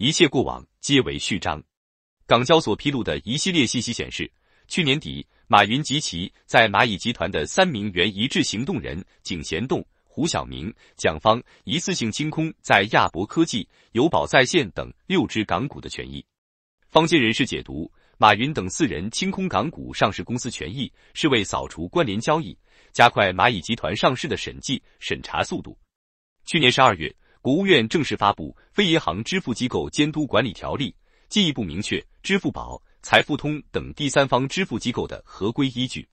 一切过往皆为序章。港交所披露的一系列信息显示，去年底，马云及其在蚂蚁集团的三名原一致行动人景贤栋、胡晓明、蒋方一次性清空在亚博科技、友保在线等六只港股的权益。坊间人士解读，马云等四人清空港股上市公司权益，是为扫除关联交易，加快蚂蚁集团上市的审计审查速度。去年十二月。国务院正式发布《非银行支付机构监督管理条例》，进一步明确支付宝、财付通等第三方支付机构的合规依据。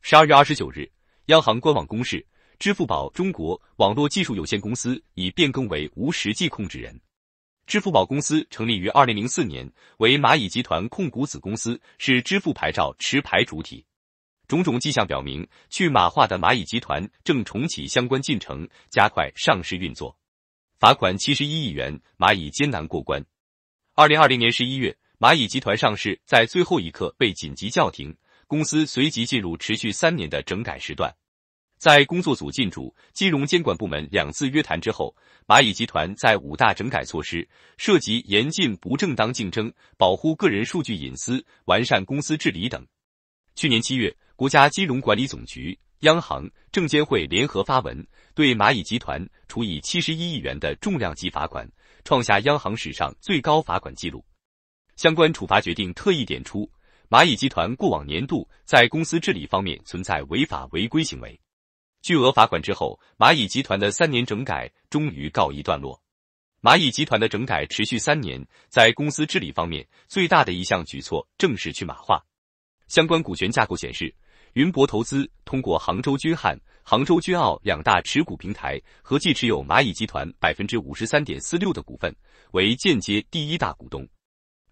十二月二十九日，央行官网公示，支付宝中国网络技术有限公司已变更为无实际控制人。支付宝公司成立于二零零四年，为蚂蚁集团控股子公司，是支付牌照持牌主体。种种迹象表明，去马化的蚂蚁集团正重启相关进程，加快上市运作。罚款七十一亿元，蚂蚁艰难过关。二零二零年十一月，蚂蚁集团上市在最后一刻被紧急叫停，公司随即进入持续三年的整改时段。在工作组进驻、金融监管部门两次约谈之后，蚂蚁集团在五大整改措施涉及严禁不正当竞争、保护个人数据隐私、完善公司治理等。去年七月。国家金融管理总局、央行、证监会联合发文，对蚂蚁集团处以七十一亿元的重量级罚款，创下央行史上最高罚款记录。相关处罚决定特意点出，蚂蚁集团过往年度在公司治理方面存在违法违规行为。巨额罚款之后，蚂蚁集团的三年整改终于告一段落。蚂蚁集团的整改持续三年，在公司治理方面最大的一项举措正是去马化。相关股权架构显示。云博投资通过杭州君瀚、杭州君澳两大持股平台，合计持有蚂蚁集团百分之五十三点四六的股份，为间接第一大股东。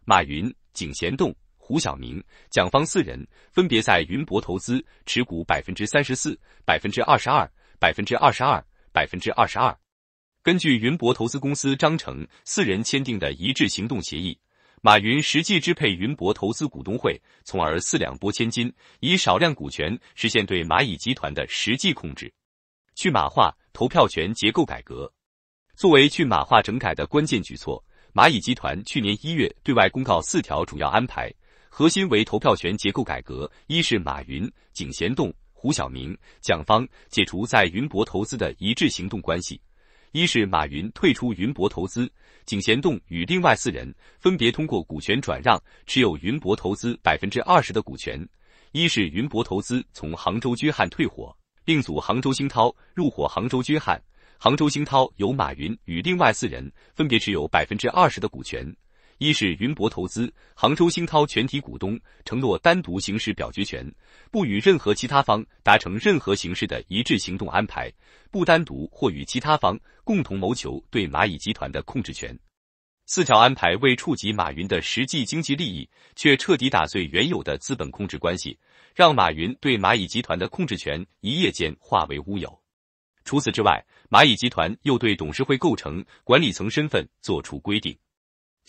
马云、景贤栋、胡晓明、蒋方四人分别在云博投资持股百分之三十四、百分之二十二、百分之二十二、百分之二十二。根据云博投资公司章程，四人签订的一致行动协议。马云实际支配云博投资股东会，从而四两拨千斤，以少量股权实现对蚂蚁集团的实际控制。去马化投票权结构改革，作为去马化整改的关键举措，蚂蚁集团去年一月对外公告四条主要安排，核心为投票权结构改革。一是马云、井贤栋、胡晓明、蒋方解除在云博投资的一致行动关系。一是马云退出云博投资，景贤栋与另外四人分别通过股权转让持有云博投资百分之二十的股权；一是云博投资从杭州君汉退伙，并组杭州星涛入伙杭州君汉，杭州星涛由马云与另外四人分别持有百分之二十的股权。一是云博投资、杭州兴涛全体股东承诺单独行使表决权，不与任何其他方达成任何形式的一致行动安排，不单独或与其他方共同谋求对蚂蚁集团的控制权。四条安排未触及马云的实际经济利益，却彻底打碎原有的资本控制关系，让马云对蚂蚁集团的控制权一夜间化为乌有。除此之外，蚂蚁集团又对董事会构成、管理层身份作出规定。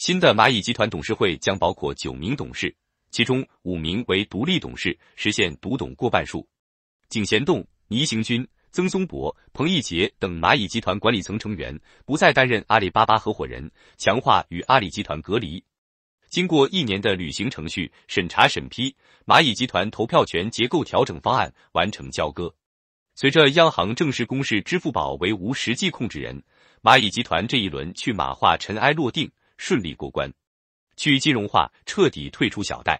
新的蚂蚁集团董事会将包括九名董事，其中五名为独立董事，实现独董过半数。井贤栋、倪行军、曾松柏、彭一杰等蚂蚁集团管理层成员不再担任阿里巴巴合伙人，强化与阿里集团隔离。经过一年的履行程序、审查审批，蚂蚁集团投票权结构调整方案完成交割。随着央行正式公示支付宝为无实际控制人，蚂蚁集团这一轮去马化尘埃落定。顺利过关，去金融化，彻底退出小贷，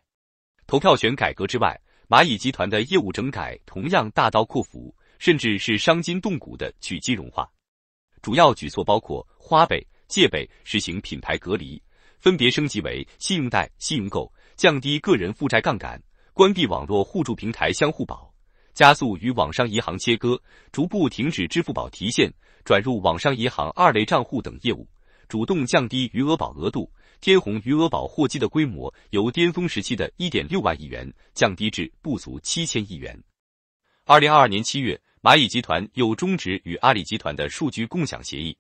投票权改革之外，蚂蚁集团的业务整改同样大刀阔斧，甚至是伤筋动骨的去金融化。主要举措包括：花呗、借呗实行品牌隔离，分别升级为信用贷、信用购，降低个人负债杠杆；关闭网络互助平台相互保，加速与网商银行切割，逐步停止支付宝提现，转入网商银行二类账户等业务。主动降低余额宝额度，天弘余额宝货基的规模由巅峰时期的一点六万亿元降低至不足七千亿元。二零二二年七月，蚂蚁集团又终止与阿里集团的数据共享协议。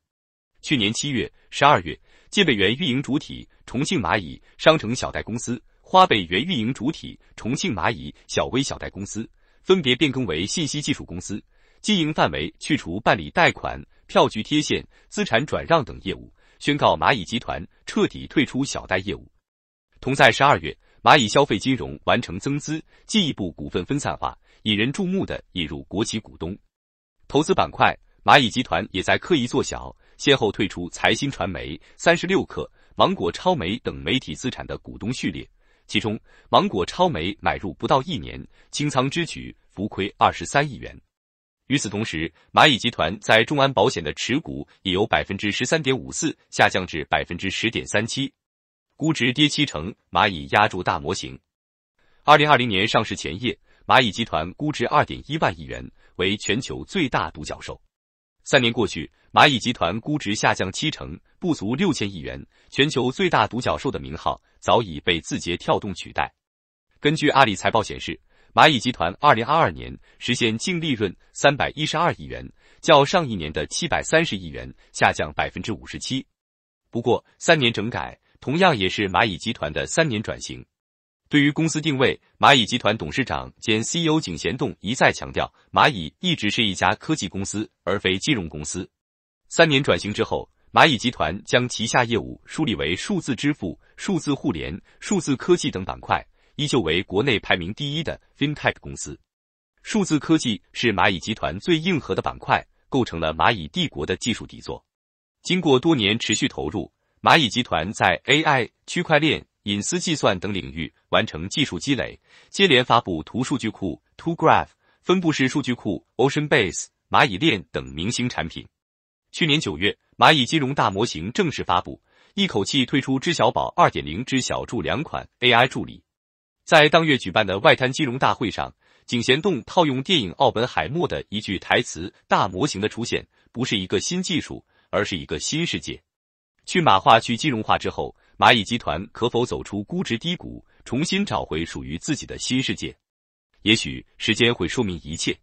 去年七月、十二月，借呗原运营主体重庆蚂蚁商城小贷公司、花呗原运营主体重庆蚂蚁小微小贷公司分别变更为信息技术公司，经营范围去除办理贷款、票据贴现、资产转让等业务。宣告蚂蚁集团彻底退出小贷业务。同在十二月，蚂蚁消费金融完成增资，进一步股份分散化，引人注目的引入国企股东。投资板块，蚂蚁集团也在刻意做小，先后退出财新传媒、三十六氪、芒果超媒等媒体资产的股东序列。其中，芒果超媒买入不到一年，清仓之举浮亏二十三亿元。与此同时，蚂蚁集团在众安保险的持股也由百分之十三点五四下降至百分之十点三七，估值跌七成。蚂蚁压住大模型。二零二零年上市前夜，蚂蚁集团估值二点一万亿元，为全球最大独角兽。三年过去，蚂蚁集团估值下降七成，不足六千亿元，全球最大独角兽的名号早已被字节跳动取代。根据阿里财报显示。蚂蚁集团二零二二年实现净利润三百一十二亿元，较上一年的七百三十亿元下降百分之五十七。不过，三年整改同样也是蚂蚁集团的三年转型。对于公司定位，蚂蚁集团董事长兼 CEO 井贤栋一再强调，蚂蚁一直是一家科技公司，而非金融公司。三年转型之后，蚂蚁集团将旗下业务梳理为数字支付、数字互联、数字科技等板块。依旧为国内排名第一的 FinTech 公司，数字科技是蚂蚁集团最硬核的板块，构成了蚂蚁帝国的技术底座。经过多年持续投入，蚂蚁集团在 AI、区块链、隐私计算等领域完成技术积累，接连发布图数据库 ToGraph、分布式数据库 OceanBase、蚂蚁链等明星产品。去年九月，蚂蚁金融大模型正式发布，一口气推出知小宝2.0、知小助两款 AI 助理。在当月举办的外滩金融大会上，井贤栋套用电影《奥本海默》的一句台词：“大模型的出现不是一个新技术，而是一个新世界。”去马化去金融化之后，蚂蚁集团可否走出估值低谷，重新找回属于自己的新世界？也许时间会说明一切。